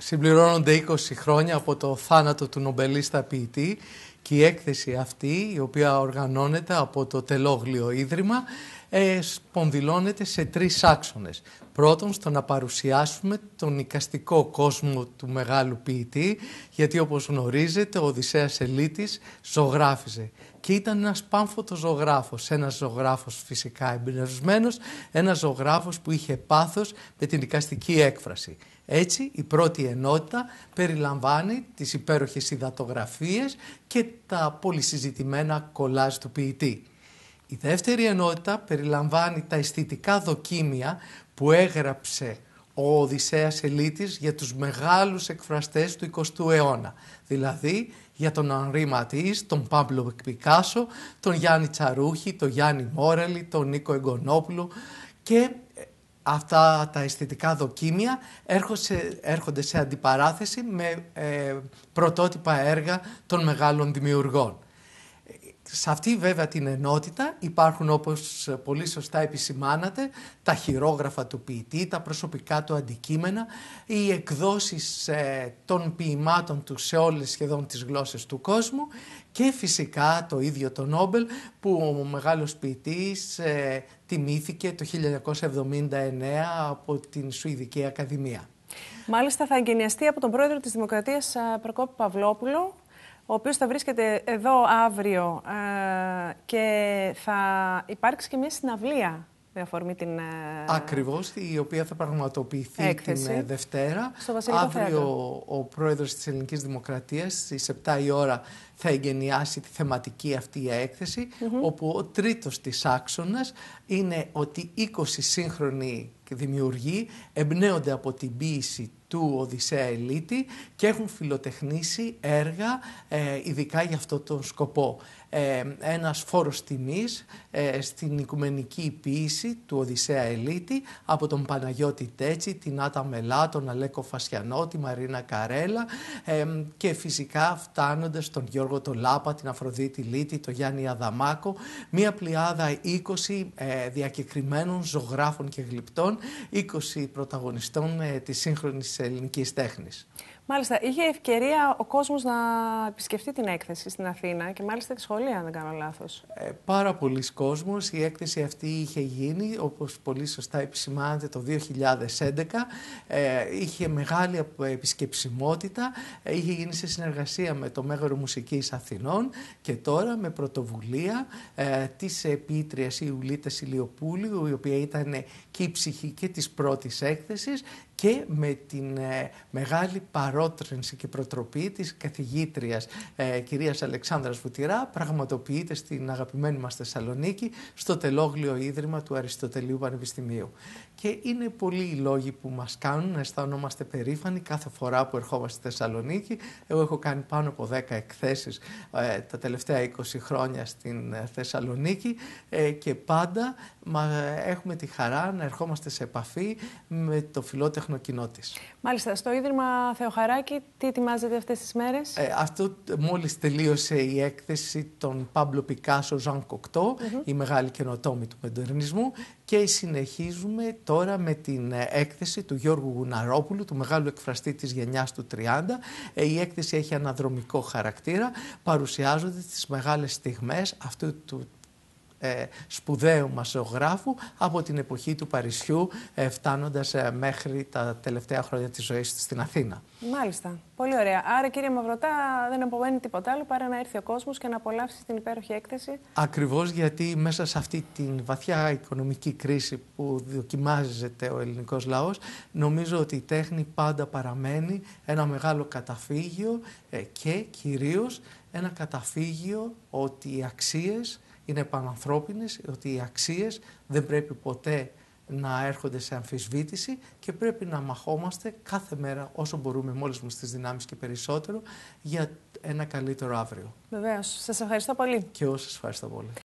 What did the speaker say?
Συμπληρώνονται 20 χρόνια από το θάνατο του νομπελίστα ποιητή και η έκθεση αυτή, η οποία οργανώνεται από το Τελόγλιο Ίδρυμα, ε, σπονδυλώνεται σε τρεις άξονες. Πρώτον, στο να παρουσιάσουμε τον οικαστικό κόσμο του μεγάλου ποιητή, γιατί όπως γνωρίζετε ο Οδυσσέας Ελίτης ζωγράφιζε. Και ήταν ένας πάμφωτος ζωγράφος, ένας ζωγράφος φυσικά εμπνευσμένος, ένας ζωγράφος που είχε πάθος με την οικαστική έκφραση. Έτσι, η πρώτη ενότητα περιλαμβάνει τις υπέροχες υδατογραφίες και τα πολυσυζητημένα κολάζ του ποιητή. Η δεύτερη ενότητα περιλαμβάνει τα αισθητικά δοκίμια που έγραψε ο Οδυσσέας Ελίτης για τους μεγάλους εκφραστές του 20ου αιώνα, δηλαδή για τον Ανρή Ματής, τον Πάμπλο Πικάσο, τον Γιάννη Τσαρούχη, τον Γιάννη Μόρελη, τον Νίκο Εγκονόπουλο και αυτά τα αισθητικά δοκίμια έρχονται σε αντιπαράθεση με ε, πρωτότυπα έργα των μεγάλων δημιουργών. Σε αυτή βέβαια την ενότητα υπάρχουν όπως πολύ σωστά επισημάνατε τα χειρόγραφα του ποιητή, τα προσωπικά του αντικείμενα, οι εκδόσεις ε, των ποιημάτων του σε όλες σχεδόν τις γλώσσες του κόσμου και φυσικά το ίδιο το Νόμπελ που ο μεγάλος ποιητής ε, τιμήθηκε το 1979 από την Σουηδική Ακαδημία. Μάλιστα θα εγκαινιαστεί από τον πρόεδρο της Δημοκρατίας ε, Προκόπη Παυλόπουλο ο οποίος θα βρίσκεται εδώ αύριο ε, και θα υπάρξει και μια συναυλία με αφορμή την... Ε, Ακριβώς, η οποία θα πραγματοποιηθεί έκθεση. την ε, Δευτέρα. Στο Βασιλικό Αύριο ο πρόεδρος της Ελληνικής Δημοκρατίας στις 7 η ώρα θα εγγενιάσει τη θεματική αυτή η έκθεση, όπου ο τρίτος της άξονας είναι ότι 20 σύγχρονοι δημιουργοί εμπνέονται από την ποίηση του Οδυσσέα Ελίτη και έχουν φιλοτεχνήσει έργα ε, ειδικά για αυτό τον σκοπό. Ε, ένας φόρος τιμής ε, στην οικουμενική ποιήση του Οδυσσέα Ελίτη από τον Παναγιώτη Τέτσι την Άτα Μελά, τον Αλέκο Φασιανό, τη Μαρίνα Καρέλα ε, και φυσικά φτάνοντας τον Γιώργο Λάπα, την Αφροδίτη Λίτη, τον Γιάννη Αδαμάκο, μία πλειάδα 20 διακεκριμένων ζωγράφων και γλυπτών, 20 πρωταγωνιστών της σύγχρονης ελληνικής τέχνης. Μάλιστα, είχε ευκαιρία ο κόσμος να επισκεφτεί την έκθεση στην Αθήνα και μάλιστα τη σχολεία, αν δεν κάνω λάθος. Ε, πάρα πολλοί κόσμος. Η έκθεση αυτή είχε γίνει, όπως πολύ σωστά επισημάνατε, το 2011. Ε, είχε μεγάλη επισκεψιμότητα. Ε, είχε γίνει σε συνεργασία με το Μέγαρο Μουσικής Αθηνών και τώρα με πρωτοβουλία ε, της επίτριας Ιουλίτας Ηλιοπούλου, η οποία ήταν και η ψυχή και της πρώτης έκθεσης και με την μεγάλη παρόμοια παρότρινση και προτροπή της καθηγήτριας ε, κυρίας Αλεξάνδρας Βουτυρά πραγματοποιείται στην αγαπημένη μας Θεσσαλονίκη στο Τελόγλιο Ίδρυμα του Αριστοτελείου Πανεπιστημίου. Και είναι πολλοί οι λόγοι που μας κάνουν να αισθανόμαστε περήφανοι κάθε φορά που ερχόμαστε στη Θεσσαλονίκη. Εγώ έχω κάνει πάνω από 10 εκθέσεις ε, τα τελευταία 20 χρόνια στην ε, Θεσσαλονίκη ε, και πάντα μα, έχουμε τη χαρά να ερχόμαστε σε επαφή με το φιλότεχνο κοινό της. Μάλιστα, στο Ίδρυμα Θεοχαρά τι ετοιμάζετε αυτές τις μέρες. Ε, αυτό μόλις τελείωσε η έκθεση των Πάμπλο Πικάσο Ζαν Κοκτό, η μεγάλη καινοτόμη του πεντερνισμού και συνεχίζουμε τώρα με την ε, έκθεση του Γιώργου Γουναρόπουλου, του μεγάλου εκφραστή της γενιάς του 30. Ε, η έκθεση έχει αναδρομικό χαρακτήρα, παρουσιάζονται τις μεγάλες στιγμές αυτού του ε, σπουδαίου μασογράφου από την εποχή του Παρισιού ε, φτάνοντας ε, μέχρι τα τελευταία χρόνια της ζωής της στην Αθήνα. Μάλιστα. Πολύ ωραία. Άρα κύριε Μαυρωτά δεν απομένει τίποτα άλλο παρά να έρθει ο κόσμος και να απολαύσει την υπέροχη έκθεση. Ακριβώς γιατί μέσα σε αυτή την βαθιά οικονομική κρίση που δοκιμάζεται ο ελληνικός λαός νομίζω ότι η τέχνη πάντα παραμένει ένα μεγάλο καταφύγιο ε, και κυρίως ένα καταφύγιο ότι οι αξίες είναι πανανθρώπινες, ότι οι αξίες δεν πρέπει ποτέ να έρχονται σε αμφισβήτηση και πρέπει να μαχόμαστε κάθε μέρα όσο μπορούμε μόλις μας τις δυνάμεις και περισσότερο για ένα καλύτερο αύριο. Βεβαίως. Σας ευχαριστώ πολύ. Και εγώ σας ευχαριστώ πολύ.